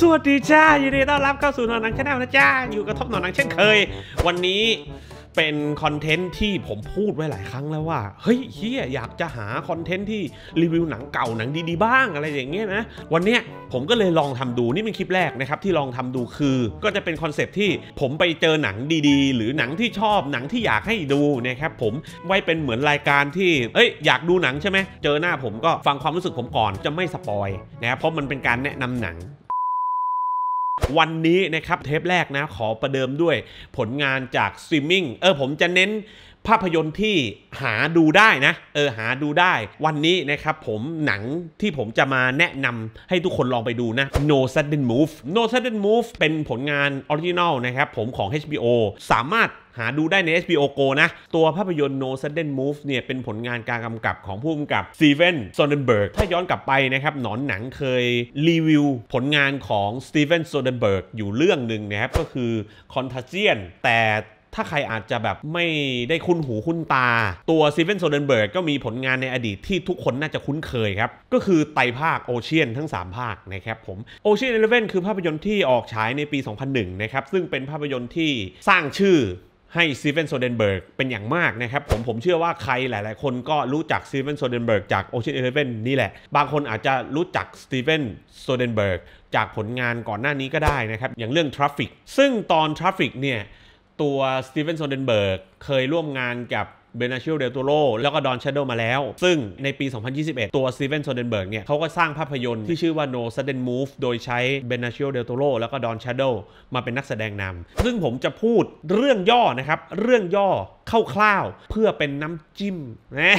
สวัสดี จ้า ยินดีต้อนรับเข้าสู่หนอนหนังชาแนลนะจ้าอยู่กับทบหนอนหนังเช่นเคย วันนี้เป็นคอนเทนต์ที่ผมพูดไว้หลายครั้งแล้วว่า เฮ้ยเฮียอยากจะหาคอนเทนต์ที่รีวิวหนังเก่าหนังดี ๆบ้างอะไรอย่างเงี้ยนะ วันเนี้ยผมก็เลยลองทำดู นี่เป็นคลิปแรกนะครับ ที่ลองทำดูคือ ก็จะเป็นคอนเซปที่ผมไปเจอหนังดีๆ หรือหนังที่ชอบหนังที่อยากให้ดูนะครับผมไว้เป็นเหมือนรายการที่เอ้ย อยากดูหนังใช่ไหมเจอหน้าผมก็ฟังความรู้สึกผมก่อนจะไม่สปอยนะเพราะมันเป็นการแนะนำหนังวันนี้นะครับ เทปแรกนะ ขอประเดิมด้วย ผลงานจากสตรีมมิ่งเออผมจะเน้นภาพยนตร์ที่หาดูได้นะ เออ หาดูได้วันนี้นะครับ ผมหนังที่ผมจะมาแนะนำให้ทุกคนลองไปดูนะ No Sudden Move No Sudden Move เป็นผลงานออริจินอลนะครับ ผมของ HBO สามารถหาดูได้ใน HBO Go นะ ตัวภาพยนตร์ No Sudden Move เนี่ย เป็นผลงานการกำกับของผู้กำกับ Steven Soderbergh ถ้าย้อนกลับไปนะครับ หนอนหนังเคยรีวิว ผลงานของ Steven Soderbergh อยู่เรื่องหนึ่งนะครับก็คือ Contagion แต่ถ้าใครอาจจะแบบไม่ได้คุ้นหูคุ้นตาตัวซีเวนโซเดนเบิร์กก็มีผลงานในอดีตที่ทุกคนน่าจะคุ้นเคยครับ ก็คือไตภาคโอเชียนทั้ง 3 ภาคนะครับผมโอเชียนเอเลเวนคือภาพยนตร์ที่ออกฉายในปี 2001 นะครับ ซึ่งเป็นภาพยนตร์ที่สร้างชื่อให้ซีเวนโซเดนเบิร์กเป็นอย่างมากนะครับ ผมผมเชื่อว่าใครหลายๆ คนก็รู้จักซีเวนโซเดนเบิร์กจากโอเชียนเอเลเว่นนี่แหละ บางคนอาจจะรู้จักสตีเวนโซเดนเบิร์กจากผลงานก่อนหน้านี้ก็ได้นะครับอย่างเรื่อง Traffic ซึ่งตอน Traffic เนี่ยตัวสตีเฟนโซเดนเบิร์กเคยร่วมงานกับเบนาชิลเดลตูโรแล้วก็ดอนชโดมาแล้ว ซึ่งในปี 2021 ตัวสตีเวนโซเดนเบิร์กเนี่ยเขาก็สร้างภาพยนตร์ ที่ชื่อว่า No Sudden Move โดยใช้เบนาชิลเดลตูโรแล้วก็ดอนชโดมาเป็นนักแสดงนำซึ่งผมจะพูดเรื่องย่อนะครับ เรื่องย่อคร่าวๆเพื่อเป็นน้ำจิ้มนะ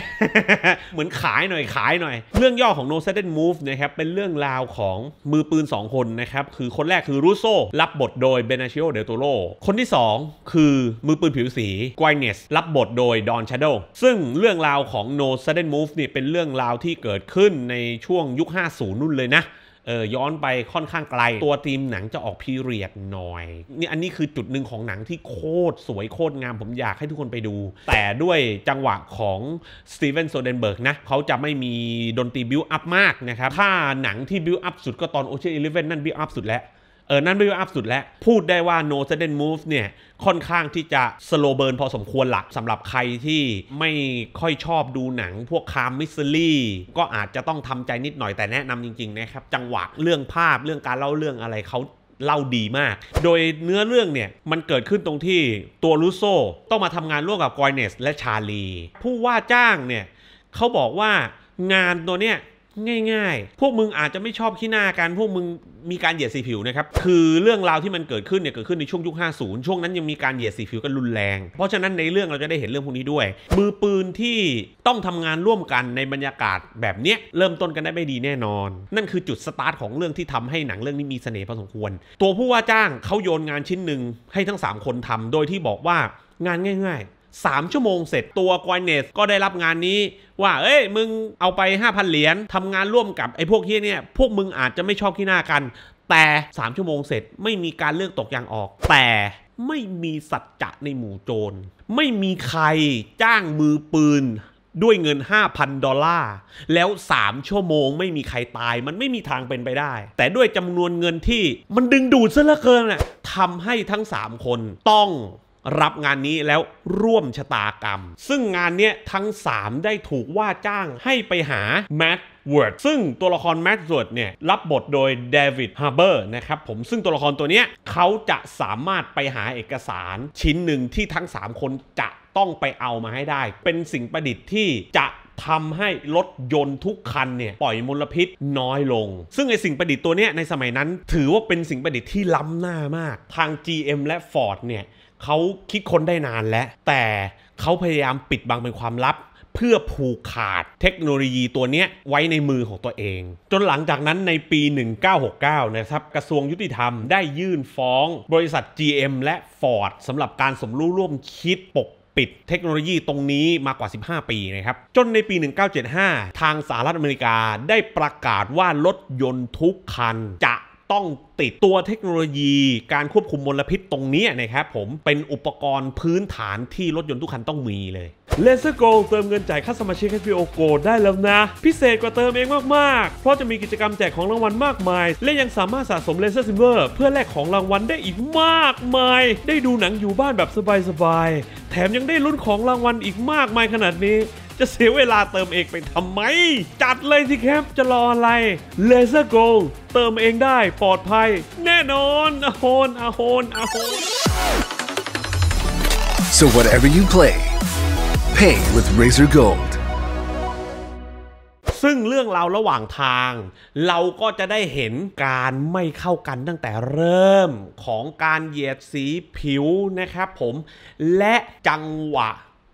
เหมือนขายหน่อย ขายหน่อย เรื่องย่อของ No Sudden Move นะครับ เป็นเรื่องราวของมือปืน 2 คนนะครับ คือคนแรกคือรูโซรับบทโดยเบนาชิโอเดลโตโรคนที่ 2 คือมือปืนผิวสีไกวเนส รับบทโดยดอนชาโดซึ่งเรื่องราวของ No Sudden Move เนี่ยเป็นเรื่องราวที่เกิดขึ้นในช่วงยุค 50นุ่นเลยนะเออย้อนไปค่อนข้างไกล ตัวธีมหนังจะออกพีเรียดหน่อยนี่อันนี้คือจุดหนึ่งของหนังที่โคตรสวยโคตรงามผมอยากให้ทุกคนไปดู แต่ด้วยจังหวะของสตีเวนโซเดนเบิร์กนะเขาจะไม่มีดนตรีบิวอัพมากนะครับ ถ้าหนังที่บิวอัพสุดก็ตอนโอเชียนอีเลฟเว่นนั่นบิวอัพสุดแล้วเออนั่นไม่ว่าอัพสุดแล้วพูดได้ว่า no sudden move เนี่ยค่อนข้างที่จะสโลเบิร์นพอสมควรหลักสำหรับใครที่ไม่ค่อยชอบดูหนังพวกคามมิสซิลี่ก็อาจจะต้องทำใจนิดหน่อยแต่แนะนำจริงๆนะครับจังหวะเรื่องภาพเรื่องการเล่าเรื่องอะไรเขาเล่าดีมาก โดยเนื้อเรื่องเนี่ย มันเกิดขึ้นตรงที่ตัวลูโซต้องมาทำงานร่วมกับกอยเนสและชาลีผู้ว่าจ้างเนี่ยเขาบอกว่างานตัวเนี้ยง่ายๆ พวกมึงอาจจะไม่ชอบขี้หน้ากัน พวกมึงมีการเหยียดสีผิวนะครับ คือเรื่องราวที่มันเกิดขึ้นเนี่ยเกิดขึ้นในช่วงยุค 50 ช่วงนั้นยังมีการเหยียดสีผิวกันรุนแรง เพราะฉะนั้นในเรื่องเราจะได้เห็นเรื่องพวกนี้ด้วย มือปืนที่ต้องทำงานร่วมกันในบรรยากาศแบบเนี้ยเริ่มต้นกันได้ไม่ดีแน่นอน นั่นคือจุดสตาร์ทของเรื่องที่ทำให้หนังเรื่องนี้มีเสน่ห์พอสมควร ตัวผู้ว่าจ้างเขาโยนงานชิ้นหนึ่งให้ทั้ง3คนทำ โดยที่บอกว่างานง่าย ๆ3 ชั่วโมงเสร็จตัวกอยเนสก็ได้รับงานนี้ว่าเอ้ยมึงเอาไป 5,000 เหรียญทำงานร่วมกับไอ้พวกเฮียเนี่ยพวกมึงอาจจะไม่ชอบขี้หน้ากัน แต่ 3 ชั่วโมงเสร็จไม่มีการเลือกตกยางออก แต่ไม่มีสัจจะในหมู่โจรไม่มีใครจ้างมือปืนด้วยเงิน 5,000 ดอลลาร์ แล้ว 3 ชั่วโมงไม่มีใครตายมันไม่มีทางเป็นไปได้ แต่ด้วยจำนวนเงินที่มันดึงดูดซะเหลือเกินน่ะทำให้ทั้ง 3 คนต้องรับงานนี้แล้วร่วมชะตากรรม ซึ่งงานนี้ทั้ง 3 ได้ถูกว่าจ้างให้ไปหาแมทเวิร์ด ซึ่งตัวละครแมทเวิร์ดเนี่ยรับบทโดยเดวิดฮาร์เบอร์นะครับผม ซึ่งตัวละครตัวเนี้ยเขาจะสามารถไปหาเอกสารชิ้นหนึ่งที่ทั้ง 3 คนจะต้องไปเอามาให้ได้ เป็นสิ่งประดิษฐ์ที่จะทำให้รถยนต์ทุกคันเนี่ยปล่อยมลพิษน้อยลง ซึ่งไอสิ่งประดิษฐ์ตัวเนี้ยในสมัยนั้น ถือว่าเป็นสิ่งประดิษฐ์ที่ล้ำหน้ามาก ทาง GM และ Ford เนี่ยเขาคิดค้นได้นานแล้ว แต่เขาพยายามปิดบังเป็นความลับ เพื่อผูกขาดเทคโนโลยีตัวนี้ไว้ในมือของตัวเอง จนหลังจากนั้นในปี 1969 นะครับ กระทรวงยุติธรรมได้ยื่นฟ้อง บริษัท GM และ Ford สำหรับการสมรู้ร่วมคิดปกปิดเทคโนโลยีตรงนี้มากว่า 15 ปีนะครับจนในปี 1975 ทางสหรัฐอเมริกาได้ประกาศว่ารถยนต์ทุกคันจะต้องติดตัวเทคโนโลยีการควบคุมมลพิษตรงนี้นะครับผมเป็นอุปกรณ์พื้นฐานที่รถยนต์ทุกคันต้องมีเลยเลเซอร์โกเติมเงินจ่ายค่าสมาชิก HBO Go ได้แล้วนะ พิเศษกว่าเติมเองมาก ๆ เพราะจะมีกิจกรรมแจกของรางวัลมากมาย และยังสามารถสะสมเลเซอร์ซิมเวอร์เพื่อแลกของรางวัลได้อีกมากมาย ได้ดูหนังอยู่บ้านแบบสบายๆแถมยังได้ลุ้นของรางวัลอีกมากมายขนาดนี้จะเสียเวลาเติมเองไปทำไม จัดเลยสิแคปจะรออะไรเลเซอร์โกลเติมเองได้ปลอดภัย แน่นอนอโหนอโหนอโหน So whatever you play, pay with r a z e r Gold. ซึ่งเรื่องราวระหว่างทาง เราก็จะได้เห็นการไม่เข้ากันตั้งแต่เริ่มของการเหยียดสีผิวนะครับผม และจังหวะ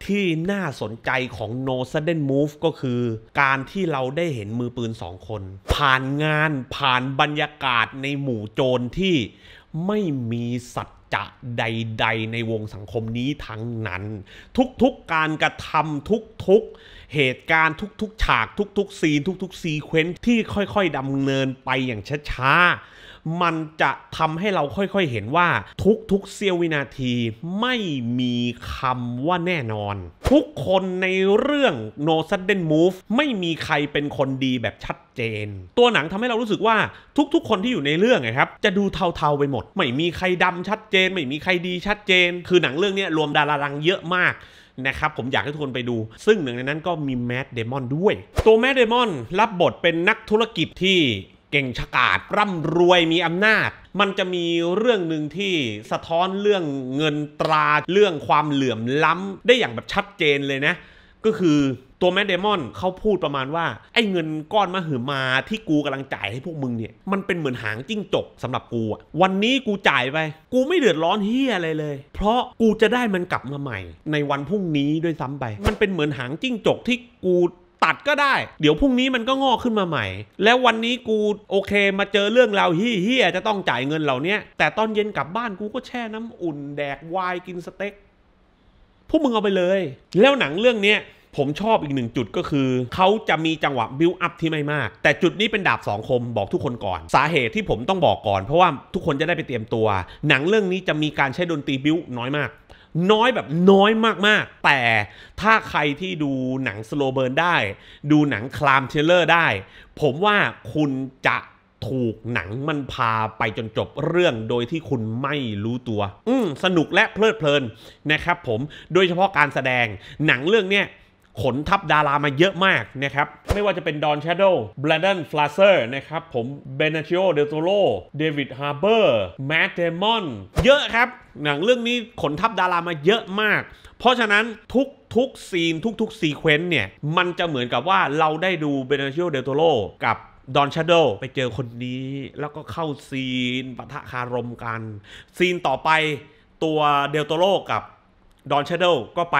ที่น่าสนใจของ No Sudden Move ก็คือการที่เราได้เห็นมือปืนสองคน ผ่านงานผ่านบรรยากาศในหมู่โจรที่ไม่มีสัจจะใด ๆในวงสังคมนี้ทั้งนั้น ทุกๆการกระทำทุกๆเหตุการณ์ทุกๆฉากทุกๆซีนทุกๆซีเควนซ์ที่ค่อยๆดำเนินไปอย่างช้าๆมันจะทำให้เราค่อยๆ เห็นว่า ทุกๆเซียววินาที ไม่มีคำว่าแน่นอน ทุกคนในเรื่อง No Sudden Move ไม่มีใครเป็นคนดีแบบชัดเจน ตัวหนังทำให้เรารู้สึกว่าทุก ๆ คนที่อยู่ในเรื่องนะครับจะดูเทาๆไปหมด ไม่มีใครดำชัดเจน ไม่มีใครดีชัดเจน คือหนังเรื่องนี้รวมดาราดังเยอะมากนะครับผมอยากให้ทุกคนไปดู ซึ่งหนึ่งในนั้นก็มีแมดเดมอนด้วย ตัวแมดเดมอนรับบทเป็นนักธุรกิจที่เก่งฉกาจร่ำรวยมีอำนาจ มันจะมีเรื่องหนึ่งที่สะท้อนเรื่องเงินตราเรื่องความเหลื่อมล้ำได้อย่างแบบชัดเจนเลยนะ ก็คือตัวแมดเดมอนเขาพูดประมาณว่าไอ้เงินก้อนมาหือมาที่กูกำลังจ่ายให้พวกมึงเนี่ยมันเป็นเหมือนหางจิ้งจกสำหรับกูอะวันนี้กูจ่ายไปกูไม่เดือดร้อนเฮียอะไรเลย เพราะกูจะได้มันกลับมาใหม่ ในวันพรุ่งนี้ด้วยซ้ำไป มันเป็นเหมือนหางจิ้งจกที่กูตัดก็ได้เดี๋ยวพรุ่งนี้มันก็งอกขึ้นมาใหม่ แล้ววันนี้กู โอเคมาเจอเรื่องราวเฮียจะต้องจ่ายเงินเหล่านี้แต่ตอนเย็นกลับบ้านกูก็แช่น้ำอุ่นแดก วาย กินสเต็กพวกมึงเอาไปเลย แล้วหนังเรื่องนี้ผมชอบอีกหนึ่งจุดก็คือ เขาจะมีจังหวะบิ์อัพที่ไม่มาก แต่จุดนี้เป็นดาบสองคมบอกทุกคนก่อนสาเหตุที่ผมต้องบอกก่อนเพราะว่าทุกคนจะได้ไปเตรียมตัว หนังเรื่องนี้จะมีการใช้ดนตรีบิ์น้อยมากน้อยแบบน้อยมาก ๆ แต่ถ้าใครที่ดูหนังสโลเบิร์นได้ ดูหนังคลามเชลเลอร์ได้ ผมว่าคุณจะถูกหนังมันพาไปจนจบเรื่องโดยที่คุณไม่รู้ตัว อืสนุกและเพลิดเพลินนะครับผมโดยเฉพาะการแสดงหนังเรื่องเนี้ยขนทับดารามาเยอะมากนะครับ ไม่ว่าจะเป็นดอนแชโดว์แบรนดอนฟลาเซอร์นะครับ ผมเบนาชิโอเดลโตโรเดวิดฮาร์เบอร์แมตเดมอนเยอะครับ หนังเรื่องนี้ขนทับดารามาเยอะมาก เพราะฉะนั้นทุกทุกซีนทุกๆซีเควนต์เนี่ย มันจะเหมือนกับว่าเราได้ดูเบนาชิโอเดลโตโรกับดอนชาโดไปเจอคนนี้ แล้วก็เข้าซีนปะทะคารมกัน ซีนต่อไปตัวเดลโตโรกับดอนชาโดก็ไป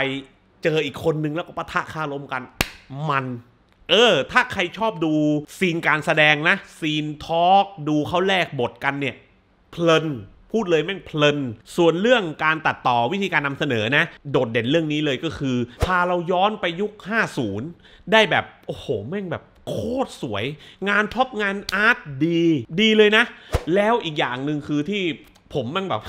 เจออีกคนนึงแล้วก็ปะทะคารมกัน มัน เออ ถ้าใครชอบดูซีนการแสดงนะซีนทอล์กดูเขาแลกบทกันเนี่ยเพลินพูดเลยแม่งเพลินส่วนเรื่องการตัดต่อวิธีการนำเสนอนะ โดดเด่นเรื่องนี้เลยก็คือพาเราย้อนไปยุค 50 ได้แบบโอ้โห แม่งแบบโคตรสวย งานท็อปงานอาร์ตดี ดีเลยนะ แล้วอีกอย่างหนึ่งคือที่ผมแม่งแบบ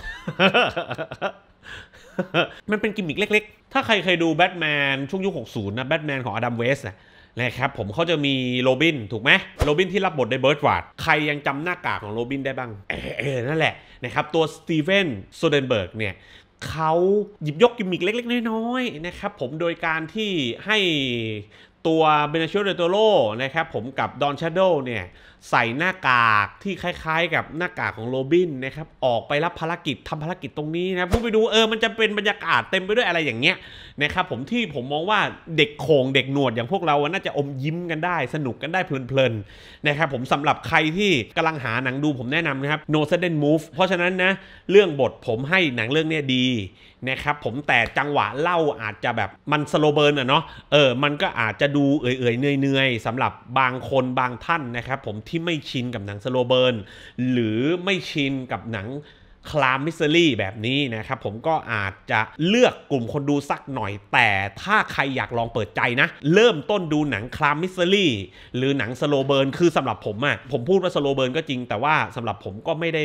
มันเป็นกิมมิกเล็ก ๆ ถ้าใครเคยดูแบทแมนช่วงยุค60 นะแบทแมนของอดัมเวสนะนะครับผมเขาจะมีโรบินถูกไหมโรบินที่รับบทในเบิร์ดวาร์ดใครยังจำหน้ากากของโรบินได้บ้าง เออนั่นแหละนะครับ ตัวสตีเฟนโซเดนเบิร์กเนี่ยเขาหยิบยกกิมมิกเล็ก ๆ น้อย ๆนะครับ ผมโดยการที่ให้ตัวเบเนเชียลเดโตโรนะครับผมกับดอนชาโดเนี่ยใส่หน้ากากที่คล้าย ๆ กับหน้ากากของโรบินนะครับออกไปรับภารกิจทำภารกิจตรงนี้นะผู้ไปดูเออมันจะเป็นบรรยากาศเต็มไปด้วยอะไรอย่างเงี้ยนะครับผมที่ผมมองว่าเด็กโขงเด็กหนวดอย่างพวกเราน่าจะอมยิ้มกันได้ สนุกกันได้เพลินๆนะครับผมสำหรับใครที่กำลังหาหนังดูผมแนะนำนะครับ No Sudden Move เพราะฉะนั้นนะเรื่องบทผมให้หนังเรื่องเนี้ยดีนะครับผมแต่จังหวะเล่าอาจจะแบบมันสโลเบิร์นอะเนาะเออมันก็อาจจะดูเอื่อยๆเนื่อยๆสำหรับบางคนบางท่านนะครับผมที่ไม่ชินกับหนังสโลเบิร์นหรือไม่ชินกับหนังคลาสมิสซิลี่แบบนี้นะครับ ผมก็อาจจะเลือกกลุ่มคนดูสักหน่อยแต่ถ้าใครอยากลองเปิดใจนะ เริ่มต้นดูหนังคลาสมิสซิลี่หรือหนังสโลเบิร์นคือสำหรับผมอะะผมพูดว่าสโลเบิร์นก็จริงแต่ว่าสำหรับผมก็ไม่ได้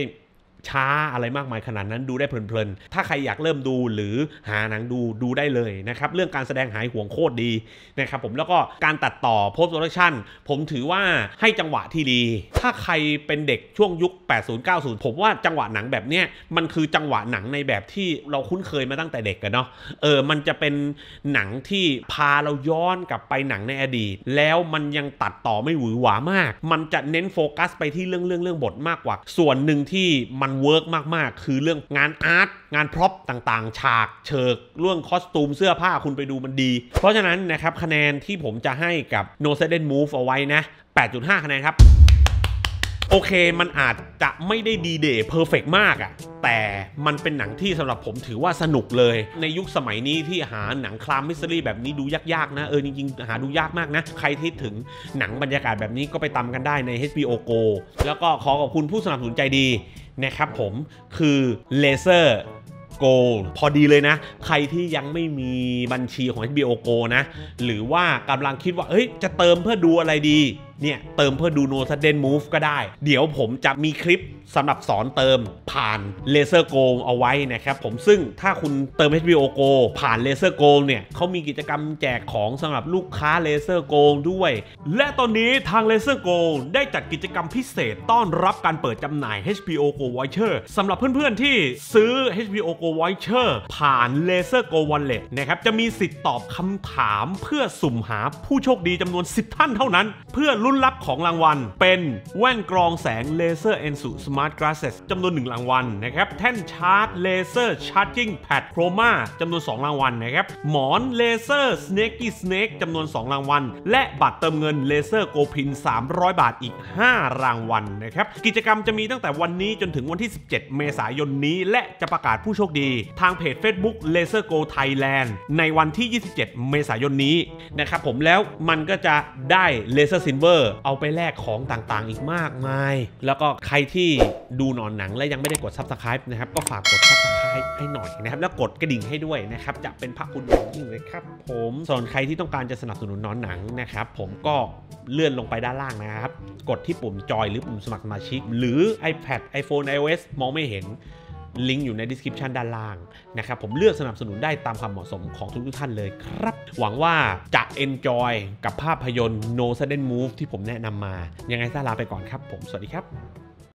ช้าอะไรมากมายขนาดนั้นดูได้เพลินๆ ถ้าใครอยากเริ่มดูหรือหาหนังดูดูได้เลยนะครับ เรื่องการแสดงหายห่วงโคตรดีนะครับผมแล้วก็การตัดต่อโพสต์โ o ชั่น ผมถือว่าให้จังหวะที่ดี ถ้าใครเป็นเด็กช่วงยุค 80-90 ผมว่าจังหวะหนังแบบเนี้ยมันคือจังหวะหนังในแบบที่เราคุ้นเคยมาตั้งแต่เด็กกันเนาะเออมันจะเป็นหนังที่พาเราย้อนกลับไปหนังในอดีตแล้วมันยังตัดต่อไม่หวือหวามาก มันจะเน้นโฟกัส ไปที่เรื่องเรื่องเรื่องบทมากกว่า ส่วนหนึ่งที่มันันเวิร์กมาก ๆ คือเรื่องงานอาร์ตงานพร็อพต่างๆฉาก เชิกเรื่องคอสตูม เสื้อผ้าคุณไปดูมันดี เพราะฉะนั้นนะครับคะแนนที่ผมจะให้กับ No Sudden Move เอาไว้นะ 8.5 คะแนนครับ โอเคมันอาจจะไม่ได้ดีเดย์เพอร์เฟกมากอะแต่มันเป็นหนังที่สำหรับผมถือว่าสนุกเลย ในยุคสมัยนี้ที่หาหนังคลามมิสซิลี่แบบนี้ดูยาก ๆ นะ เออ จริงๆ หาดูยากมากนะใครที่ถึงหนังบรรยากาศแบบนี้ก็ไปตามกันได้ใน HBO Go แล้วก็ขอขอบคุณผู้สนับสนุนใจดีนะครับผมคือเลเซอร์โกพอดีเลยนะ ใครที่ยังไม่มีบัญชีของ HBO Go นะ หรือว่ากำลังคิดว่าเฮ้ยจะเติมเพื่อดูอะไรดีเนี่ยเติมเพื่อดูโนสเดนมูฟก็ได้ เดี๋ยวผมจะมีคลิปสำหรับสอนเติมผ่านเลเซอร์โกลเอาไว้นะครับผมซึ่งถ้าคุณเติม HBO Go ผ่านเลเซอร์โกลเนี่ยเขามีกิจกรรมแจกของสำหรับลูกค้าเลเซอร์โกลด้วย และตอนนี้ทางเลเซอร์โกลได้จัดกิจกรรมพิเศษต้อนรับการเปิดจำหน่าย HBO Go Voucher สำหรับเพื่อนๆที่ซื้อ HBO Go Voucher ผ่าน Laser Go Wallet นะครับจะมีสิทธิ์ตอบคำถามเพื่อสุ่มหาผู้โชคดีจำนวน10ท่านเท่านั้น เพื่อุ้นรับของรางวัลเป็น แว่นกรองแสงเลเซอร์เอ็นสูสมาร์ทกราสเซสจำนวน1รางวัลนะครับแท่นชาร์จเลเซอร์ชาร์จิ่งแพดโครมาจำนวน 2 รางวัลนะครับ หมอนเลเซอร์สเนกกี้สเนกจำนวน 2 รางวัลและบัตรเติมเงินเลเซอร์โกพิน300 บาทอีก 5 รางวัลนะครับ กิจกรรมจะมีตั้งแต่วันนี้จนถึงวันที่ 17 เมษายนนี้และจะประกาศผู้โชคดีทางเพจ Facebook l a s e r Go Thailand ในวันที่ 27 เมษายนนี้นะครับผมแล้วมันก็จะได้เลเซอร์ซินเวอร์อร์เอาไปแลกของต่างๆ อีกมากมาย แล้วก็ใครที่ดูหนอนหนังและยังไม่ได้กดซับสไครป์นะครับ ก็ฝากกดซับสไครป์ให้หน่อยนะครับ แล้วกดกระดิ่งให้ด้วยนะครับ จะเป็นพระคุณอย่างยิ่งเลยครับ ผม ส่วนใครที่ต้องการจะสนับสนุนนอนหนังนะครับ ผมก็เลื่อนลงไปด้านล่างนะครับ กดที่ปุ่มจอย หรือปุ่มสมัครสมาชิก หรือ iPad iPhone iOS มองไม่เห็นลิงก์อยู่ในดีสคริปชันด้านล่าง นะครับ ผมเลือกสนับสนุนได้ตามความเหมาะสมของทุกท่านเลยครับ หวังว่าจะ enjoy กับภาพยนตร์ No Sudden Move ที่ผมแนะนำมา ยังไงซาลาไปก่อนครับผมสวัสดีครับ